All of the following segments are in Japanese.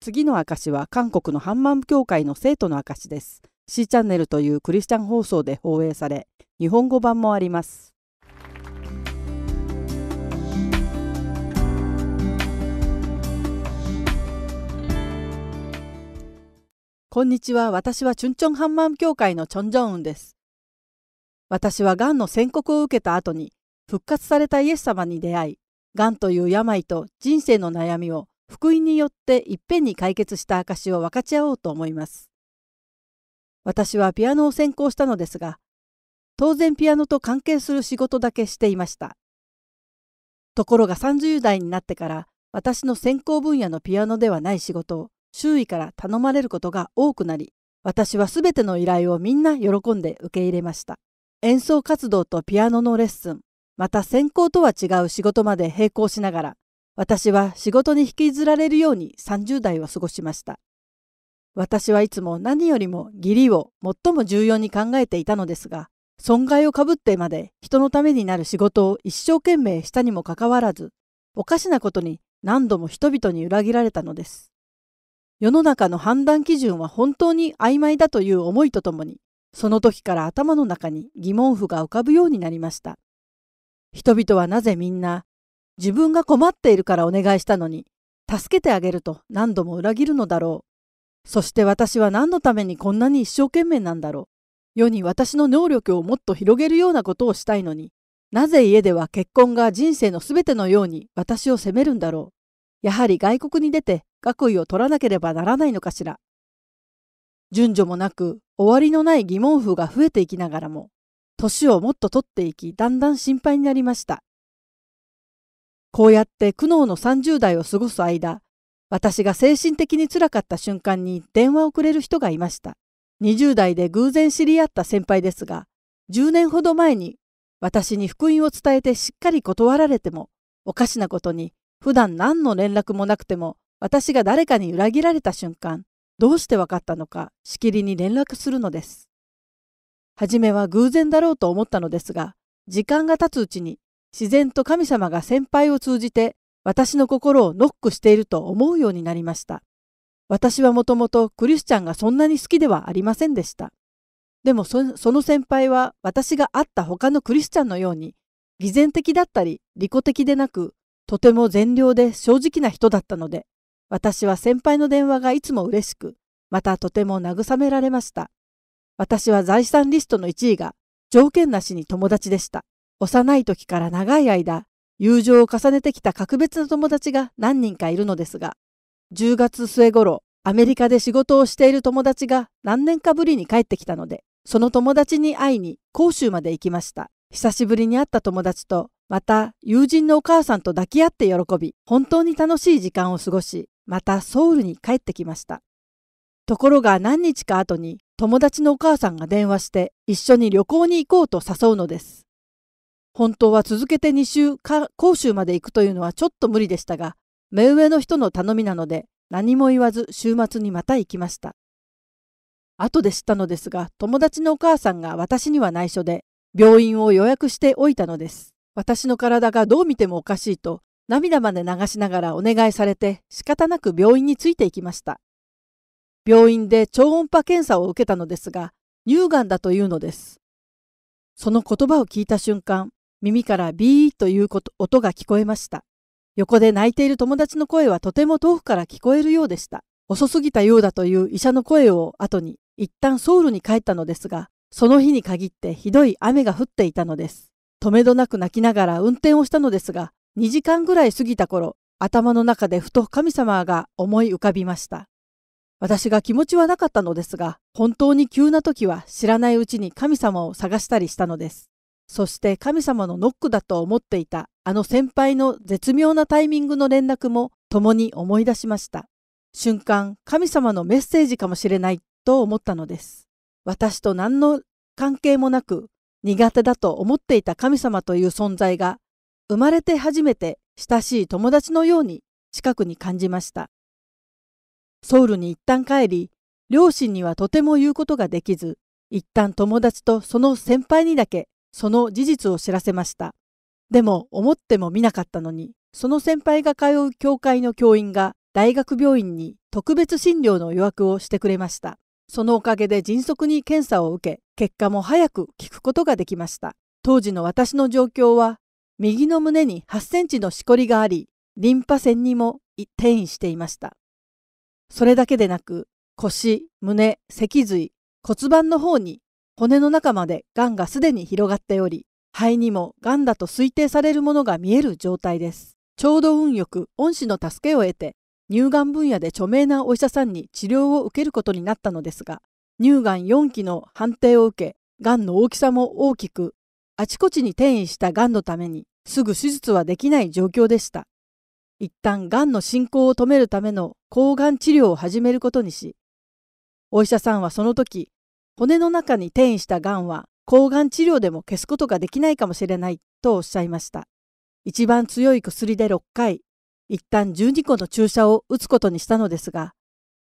次の証は韓国のハンマン教会の生徒の証です。C チャンネルというクリスチャン放送で放映され、日本語版もあります。こんにちは。私はチュンチョンハンマン教会のチョン・ジョンウンです。私は癌の宣告を受けた後に、復活されたイエス様に出会い、癌という病と人生の悩みを福音によっていっぺんに解決した証を分かち合おうと思います。私はピアノを専攻したのですが、当然ピアノと関係する仕事だけしていました。ところが30代になってから私の専攻分野のピアノではない仕事を周囲から頼まれることが多くなり、私は全ての依頼をみんな喜んで受け入れました。演奏活動とピアノのレッスン、また専攻とは違う仕事まで並行しながら、私は仕事に引きずられるように30代を過ごしました。私はいつも何よりも義理を最も重要に考えていたのですが、損害をかぶってまで人のためになる仕事を一生懸命したにもかかわらず、おかしなことに何度も人々に裏切られたのです。世の中の判断基準は本当に曖昧だという思いとともに、その時から頭の中に疑問符が浮かぶようになりました。人々はなぜみんな自分が困っているからお願いしたのに、助けてあげると何度も裏切るのだろう。そして私は何のためにこんなに一生懸命なんだろう。世に私の能力をもっと広げるようなことをしたいのに、なぜ家では結婚が人生のすべてのように私を責めるんだろう。やはり外国に出て学位を取らなければならないのかしら。順序もなく終わりのない疑問符が増えていきながらも、年をもっと取っていき、だんだん心配になりました。こうやって苦悩の30代を過ごす間、私が精神的につらかった瞬間に電話をくれる人がいました。20代で偶然知り合った先輩ですが、10年ほど前に私に福音を伝えてしっかり断られても、おかしなことに、普段何の連絡もなくても、私が誰かに裏切られた瞬間、どうしてわかったのか、しきりに連絡するのです。はじめは偶然だろうと思ったのですが、時間が経つうちに自然と神様が先輩を通じて私の心をノックしていると思うようになりました。私はもともとクリスチャンがそんなに好きではありませんでした。でもその先輩は私が会った他のクリスチャンのように偽善的だったり利己的でなくとても善良で正直な人だったので私は先輩の電話がいつも嬉しくまたとても慰められました。私は財産リストの1位が条件なしに友達でした。幼い時から長い間、友情を重ねてきた格別の友達が何人かいるのですが、10月末頃、アメリカで仕事をしている友達が何年かぶりに帰ってきたので、その友達に会いに甲州まで行きました。久しぶりに会った友達と、また友人のお母さんと抱き合って喜び、本当に楽しい時間を過ごし、またソウルに帰ってきました。ところが何日か後に友達のお母さんが電話して一緒に旅行に行こうと誘うのです。本当は続けて2週か甲州まで行くというのはちょっと無理でしたが、目上の人の頼みなので何も言わず週末にまた行きました。後で知ったのですが、友達のお母さんが私には内緒で、病院を予約しておいたのです。私の体がどう見てもおかしいと、涙まで流しながらお願いされて、仕方なく病院についていきました。病院で超音波検査を受けたのですが、乳がんだというのです。その言葉を聞いた瞬間、耳からビーという音が聞こえました。横で泣いている友達の声はとても遠くから聞こえるようでした。遅すぎたようだという医者の声を後に、一旦ソウルに帰ったのですが、その日に限ってひどい雨が降っていたのです。止めどなく泣きながら運転をしたのですが、2時間ぐらい過ぎた頃、頭の中でふと神様が思い浮かびました。私が気持ちはなかったのですが、本当に急な時は知らないうちに神様を探したりしたのです。そして神様のノックだと思っていたあの先輩の絶妙なタイミングの連絡も共に思い出しました。瞬間、神様のメッセージかもしれないと思ったのです。私と何の関係もなく苦手だと思っていた神様という存在が生まれて初めて親しい友達のように近くに感じました。ソウルに一旦帰り、両親にはとても言うことができず、一旦友達とその先輩にだけその事実を知らせました。でも思ってもみなかったのに、その先輩が通う教会の教員が大学病院に特別診療の予約をしてくれました。そのおかげで迅速に検査を受け、結果も早く聞くことができました。当時の私の状況は、右の胸に8センチのしこりがあり、リンパ腺にも転移していました。それだけでなく、腰、胸、脊髄、骨盤の方に骨の中までがんがすでに広がっており、肺にもがんだと推定されるものが見える状態です。ちょうど運よく恩師の助けを得て、乳がん分野で著名なお医者さんに治療を受けることになったのですが、乳がん4期の判定を受け、がんの大きさも大きく、あちこちに転移したがんのために、すぐ手術はできない状況でした。一旦がんの進行を止めるための抗がん治療を始めることにし、お医者さんはその時、骨の中に転移したがんは抗がん治療でも消すことができないかもしれないとおっしゃいました。一番強い薬で6回、一旦12個の注射を打つことにしたのですが、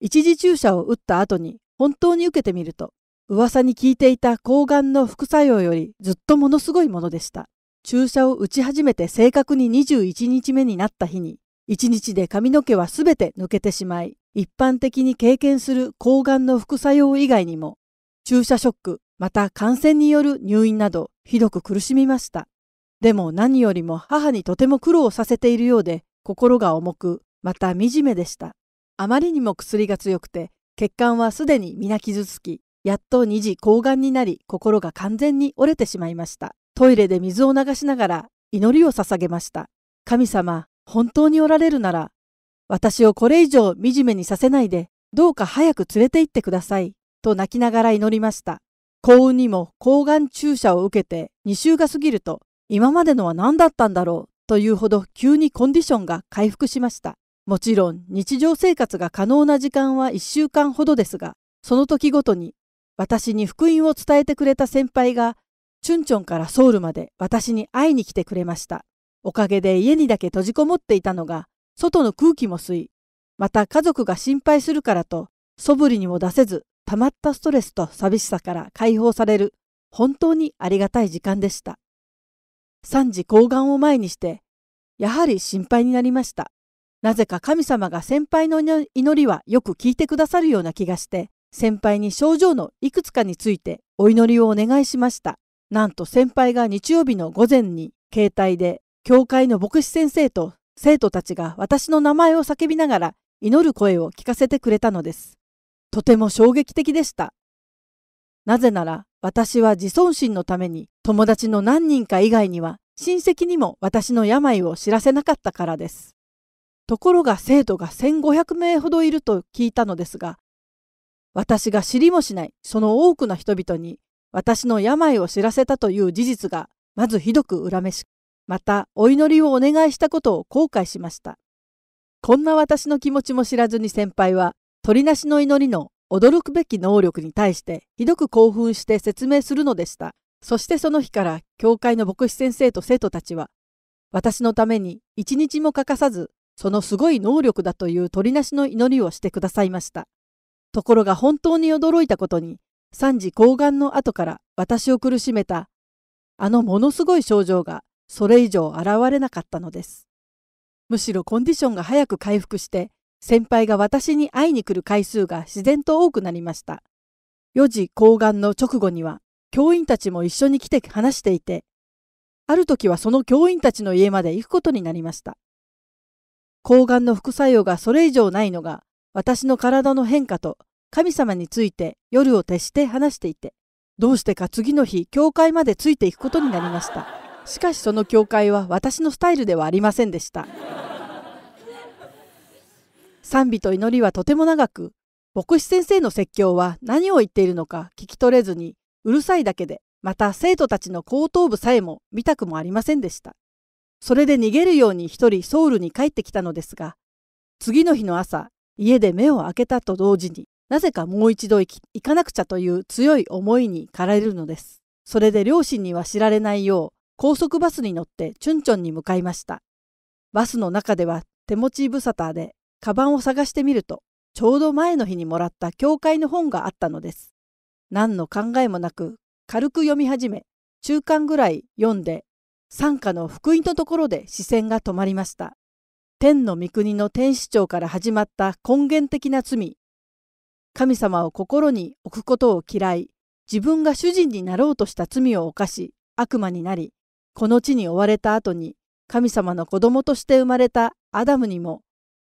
一次注射を打った後に本当に受けてみると、噂に聞いていた抗がんの副作用よりずっとものすごいものでした。注射を打ち始めて正確に21日目になった日に、1日で髪の毛は全て抜けてしまい、一般的に経験する抗がんの副作用以外にも、注射ショック、また感染による入院などひどく苦しみました。でも何よりも母にとても苦労させているようで心が重く、また惨めでした。あまりにも薬が強くて血管はすでに皆傷つき、やっと二次抗がんになり心が完全に折れてしまいました。トイレで水を流しながら祈りを捧げました。神様、本当におられるなら、私をこれ以上惨めにさせないで、どうか早く連れて行ってください。と泣きながら祈りました。幸運にも抗がん注射を受けて2週が過ぎると、今までのは何だったんだろうというほど急にコンディションが回復しました。もちろん日常生活が可能な時間は1週間ほどですが、その時ごとに私に福音を伝えてくれた先輩が、チュンチョンからソウルまで私に会いに来てくれました。おかげで家にだけ閉じこもっていたのが、外の空気も吸い、また家族が心配するからと、そぶりにも出せず、溜まったストレスと寂しさから解放される本当にありがたい時間でした。3時抗がんを前にして、やはり心配になりました。なぜか神様が先輩の祈りはよく聞いてくださるような気がして、先輩に症状のいくつかについてお祈りをお願いしました。なんと先輩が日曜日の午前に携帯で教会の牧師先生と生徒たちが私の名前を叫びながら祈る声を聞かせてくれたのです。とても衝撃的でした。なぜなら私は自尊心のために友達の何人か以外には親戚にも私の病を知らせなかったからです。ところが生徒が1500名ほどいると聞いたのですが、私が知りもしないその多くの人々に私の病を知らせたという事実がまずひどく恨めしく、またお祈りをお願いしたことを後悔しました。こんな私の気持ちも知らずに先輩は鳥なしの祈りの驚くべき能力に対してひどく興奮して説明するのでした。そしてその日から教会の牧師先生と生徒たちは私のために一日も欠かさずそのすごい能力だという鳥なしの祈りをしてくださいました。ところが本当に驚いたことに3時抗がんの後から私を苦しめたあのものすごい症状がそれ以上現れなかったのです。むしろコンディションが早く回復して先輩が私に会いに来る回数が自然と多くなりました。四時後岸の直後には教員たちも一緒に来て話していて、ある時はその教員たちの家まで行くことになりました。抗がんの副作用がそれ以上ないのが私の体の変化と神様について夜を徹して話していて、どうしてか次の日教会までついていくことになりました。しかしその教会は私のスタイルではありませんでした。賛美と祈りはとても長く、牧師先生の説教は何を言っているのか聞き取れずに、うるさいだけで、また生徒たちの後頭部さえも見たくもありませんでした。それで逃げるように一人ソウルに帰ってきたのですが、次の日の朝、家で目を開けたと同時に、なぜかもう一度行かなくちゃという強い思いに駆られるのです。それで両親には知られないよう、高速バスに乗ってチュンチョンに向かいました。バスの中では手持ち無沙汰でカバンを探してみると、ちょうど前の日にもらった教会の本があったのです。何の考えもなく、軽く読み始め、中間ぐらい読んで、参加の福音のところで視線が止まりました。天の御国の天使長から始まった根源的な罪。神様を心に置くことを嫌い、自分が主人になろうとした罪を犯し、悪魔になり、この地に追われた後に、神様の子供として生まれたアダムにも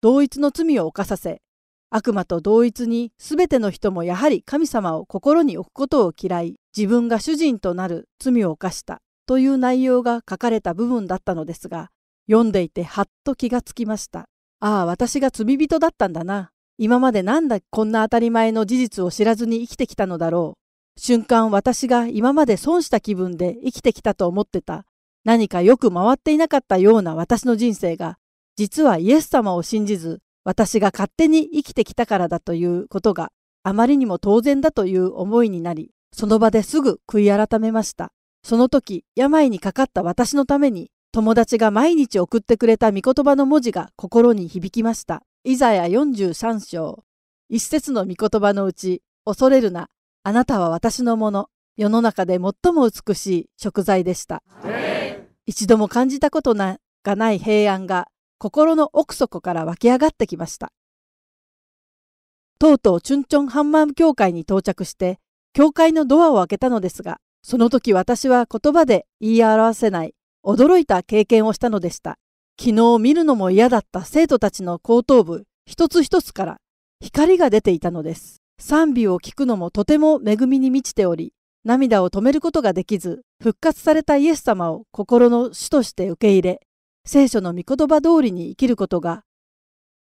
同一の罪を犯させ悪魔と同一に全ての人もやはり神様を心に置くことを嫌い自分が主人となる罪を犯したという内容が書かれた部分だったのですが読んでいてはっと気がつきましたああ私が罪人だったんだな今までなんだこんな当たり前の事実を知らずに生きてきたのだろう瞬間私が今まで損した気分で生きてきたと思ってた何かよく回っていなかったような私の人生が実はイエス様を信じず、私が勝手に生きてきたからだということがあまりにも当然だという思いになり、その場ですぐ悔い改めました。その時、病にかかった私のために、友達が毎日送ってくれた御言葉の文字が心に響きました。イザヤ43章。一節の御言葉のうち、恐れるな、あなたは私のもの、世の中で最も美しい食材でした。一度も感じたことがない平安が心の奥底から湧き上がってきました。とうとうチュンチョンハンマン教会に到着して、教会のドアを開けたのですが、その時私は言葉で言い表せない、驚いた経験をしたのでした。昨日見るのも嫌だった生徒たちの後頭部、一つ一つから光が出ていたのです。賛美を聞くのもとても恵みに満ちており、涙を止めることができず、復活されたイエス様を心の主として受け入れ、聖書の御言葉通りに生きることが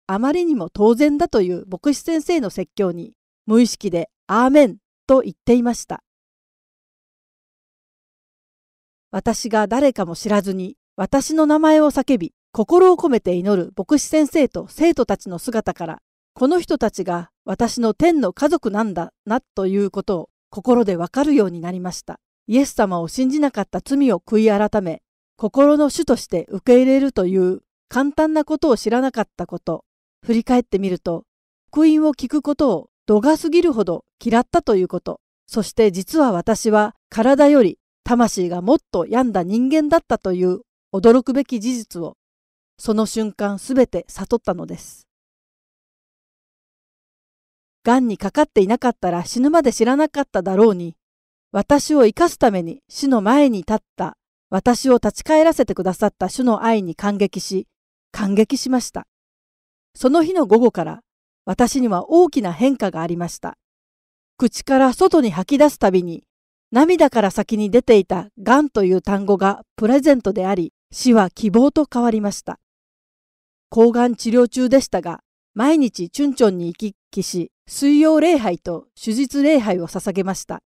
あまりにも当然だという牧師先生の説教に無意識でアーメンと言っていました。私が誰かも知らずに私の名前を叫び心を込めて祈る牧師先生と生徒たちの姿からこの人たちが私の天の家族なんだなということを心でわかるようになりました。イエス様を信じなかった罪を悔い改め心の主として受け入れるという簡単なことを知らなかったこと、振り返ってみると、福音を聞くことを度が過ぎるほど嫌ったということ、そして実は私は体より魂がもっと病んだ人間だったという驚くべき事実を、その瞬間すべて悟ったのです。癌にかかっていなかったら死ぬまで知らなかっただろうに、私を生かすために死の前に立った私を立ち返らせてくださった主の愛に感激し、感激しました。その日の午後から、私には大きな変化がありました。口から外に吐き出すたびに、涙から先に出ていたがんという単語がプレゼントであり、死は希望と変わりました。抗がん治療中でしたが、毎日チュンチョンに行き来し、水曜礼拝と手術礼拝を捧げました。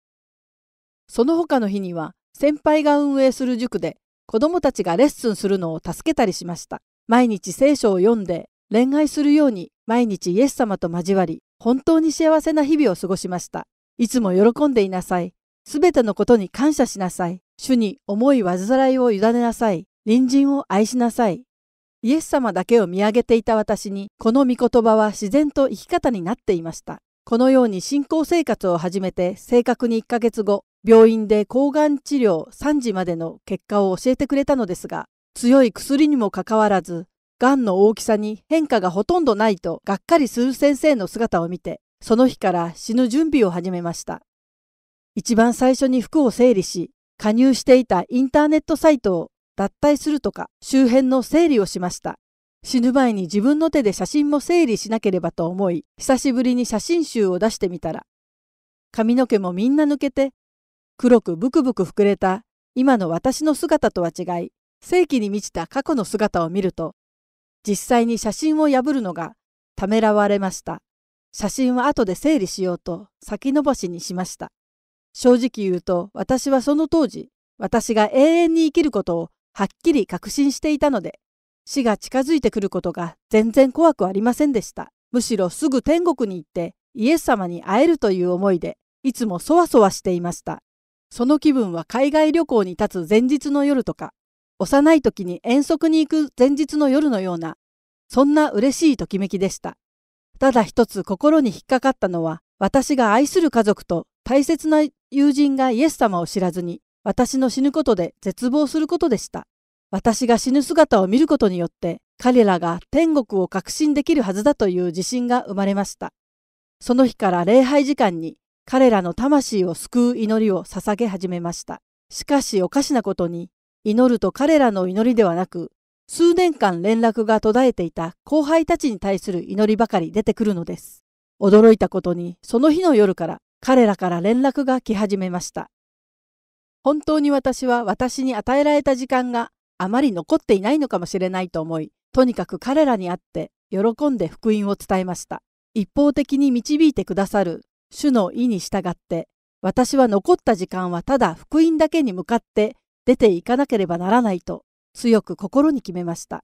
その他の日には、先輩が運営する塾で子供たちがレッスンするのを助けたりしました。毎日聖書を読んで恋愛するように毎日イエス様と交わり、本当に幸せな日々を過ごしました。いつも喜んでいなさい。すべてのことに感謝しなさい。主に思い煩いを委ねなさい。隣人を愛しなさい。イエス様だけを見上げていた私に、この御言葉は自然と生き方になっていました。このように信仰生活を始めて正確に1ヶ月後、病院で抗がん治療3時までの結果を教えてくれたのですが、強い薬にもかかわらず、がんの大きさに変化がほとんどないとがっかりする先生の姿を見て、その日から死ぬ準備を始めました。一番最初に服を整理し、加入していたインターネットサイトを脱退するとか周辺の整理をしました。死ぬ前に自分の手で写真も整理しなければと思い、久しぶりに写真集を出してみたら、髪の毛もみんな抜けて黒くブクブク膨れた今の私の姿とは違い正紀に満ちた過去の姿を見ると実際に写真を破るのがためらわれました写真は後で整理しようと先延ばしにしました正直言うと私はその当時私が永遠に生きることをはっきり確信していたので死が近づいてくることが全然怖くありませんでしたむしろすぐ天国に行ってイエス様に会えるという思いでいつもそわそわしていましたその気分は海外旅行に立つ前日の夜とか、幼い時に遠足に行く前日の夜のような、そんな嬉しいときめきでした。ただ一つ心に引っかかったのは、私が愛する家族と大切な友人がイエス様を知らずに、私の死ぬことで絶望することでした。私が死ぬ姿を見ることによって、彼らが天国を確信できるはずだという自信が生まれました。その日から礼拝時間に彼らの魂を救う祈りを捧げ始めました。しかしおかしなことに、祈ると彼らの祈りではなく、数年間連絡が途絶えていた後輩たちに対する祈りばかり出てくるのです。驚いたことに、その日の夜から彼らから連絡が来始めました。本当に私は私に与えられた時間があまり残っていないのかもしれないと思い、とにかく彼らに会って喜んで福音を伝えました。一方的に導いてくださる主の意に従って私は残った時間はただ福音だけに向かって出ていかなければならないと強く心に決めました。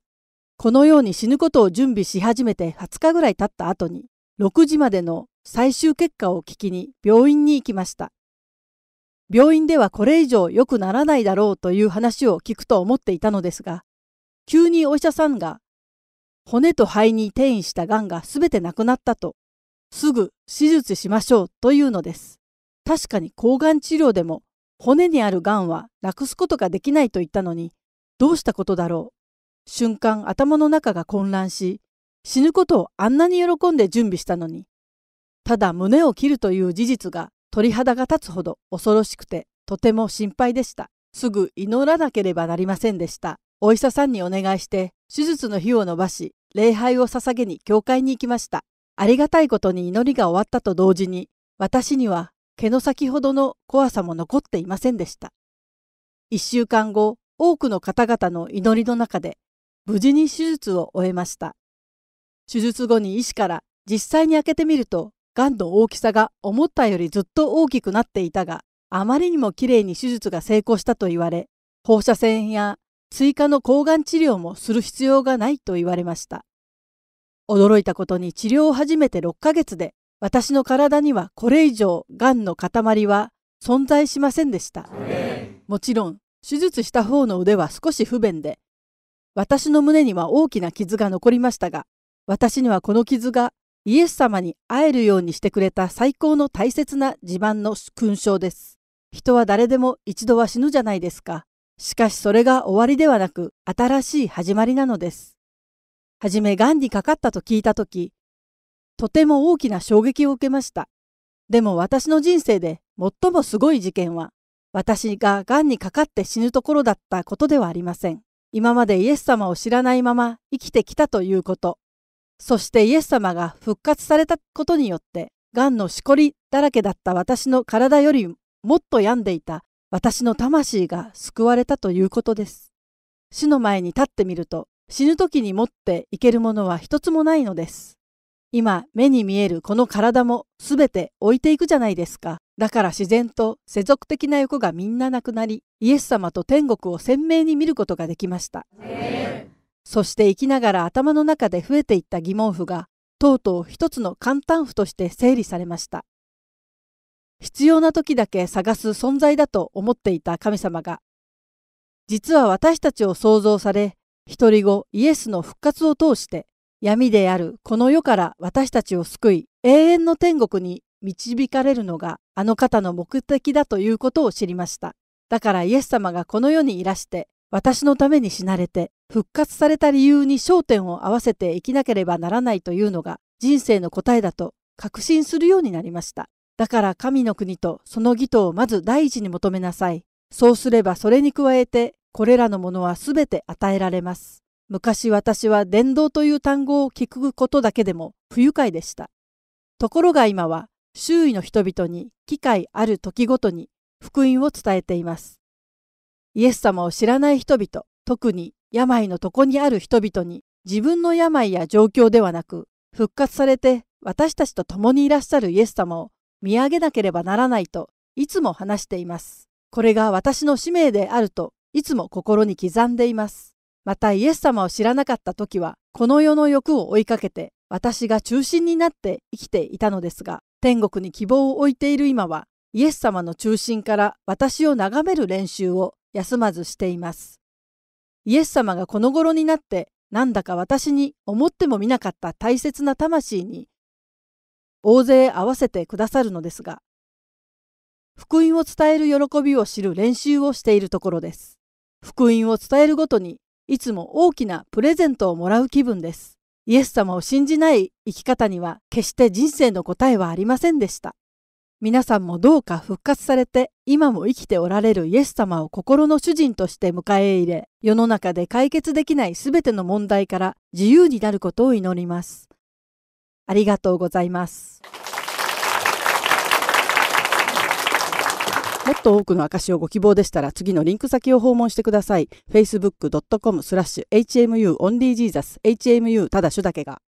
このように死ぬことを準備し始めて20日ぐらい経った後に6時までの最終結果を聞きに病院に行きました。病院ではこれ以上良くならないだろうという話を聞くと思っていたのですが、急にお医者さんが骨と肺に転移したがんが全てなくなったとすぐ手術しましょうというのです。確かに抗がん治療でも骨にあるがんはなくすことができないと言ったのにどうしたことだろう。瞬間頭の中が混乱し死ぬことをあんなに喜んで準備したのにただ胸を切るという事実が鳥肌が立つほど恐ろしくてとても心配でした。すぐ祈らなければなりませんでした。お医者さんにお願いして手術の日を延ばし礼拝を捧げに教会に行きました。ありがたいことに祈りが終わったと同時に、私には毛の先ほどの怖さも残っていませんでした。一週間後、多くの方々の祈りの中で、無事に手術を終えました。手術後に医師から実際に開けてみると、癌の大きさが思ったよりずっと大きくなっていたが、あまりにも綺麗に手術が成功したと言われ、放射線や追加の抗がん治療もする必要がないと言われました。驚いたことに治療を始めて6ヶ月で私の体にはこれ以上がんの塊は存在しませんでしたもちろん手術した方の腕は少し不便で私の胸には大きな傷が残りましたが私にはこの傷がイエス様に会えるようにしてくれた最高の大切な自慢の勲章です。人は誰でも一度は死ぬじゃないですか。しかしそれが終わりではなく新しい始まりなのです。はじめ癌にかかったと聞いたとき、とても大きな衝撃を受けました。でも私の人生で最もすごい事件は、私が癌にかかって死ぬところだったことではありません。今までイエス様を知らないまま生きてきたということ。そしてイエス様が復活されたことによって、癌のしこりだらけだった私の体よりもっと病んでいた私の魂が救われたということです。死の前に立ってみると、死ぬ時に持っていけるものは一つもないのです。今、目に見えるこの体もすべて置いていくじゃないですか。だから自然と世俗的な欲がみんななくなり、イエス様と天国を鮮明に見ることができました。そして生きながら頭の中で増えていった疑問符が、とうとう一つの簡単符として整理されました。必要な時だけ探す存在だと思っていた神様が、実は私たちを創造され、一人後イエスの復活を通して闇であるこの世から私たちを救い永遠の天国に導かれるのがあの方の目的だということを知りました。だからイエス様がこの世にいらして私のために死なれて復活された理由に焦点を合わせて生きなければならないというのが人生の答えだと確信するようになりました。だから神の国とその義とをまず第一に求めなさい。そうすればそれに加えてこれらのものはすべて与えられます。昔私は伝道という単語を聞くことだけでも不愉快でした。ところが今は周囲の人々に機会ある時ごとに福音を伝えています。イエス様を知らない人々、特に病の床にある人々に自分の病や状況ではなく復活されて私たちと共にいらっしゃるイエス様を見上げなければならないといつも話しています。これが私の使命であるといつも心に刻んでいます。またイエス様を知らなかった時は、この世の欲を追いかけて、私が中心になって生きていたのですが、天国に希望を置いている今は、イエス様の中心から私を眺める練習を休まずしています。イエス様がこの頃になって、なんだか私に思ってもみなかった大切な魂に、大勢合わせてくださるのですが、福音を伝える喜びを知る練習をしているところです。福音を伝えるごとにいつも大きなプレゼントをもらう気分です。イエス様を信じない生き方には決して人生の答えはありませんでした。皆さんもどうか復活されて今も生きておられるイエス様を心の主人として迎え入れ世の中で解決できないすべての問題から自由になることを祈ります。ありがとうございます。もっと多くの証をご希望でしたら次のリンク先を訪問してください。facebook.com スラッシュ hmu onlyjesus hmu ただしだけが。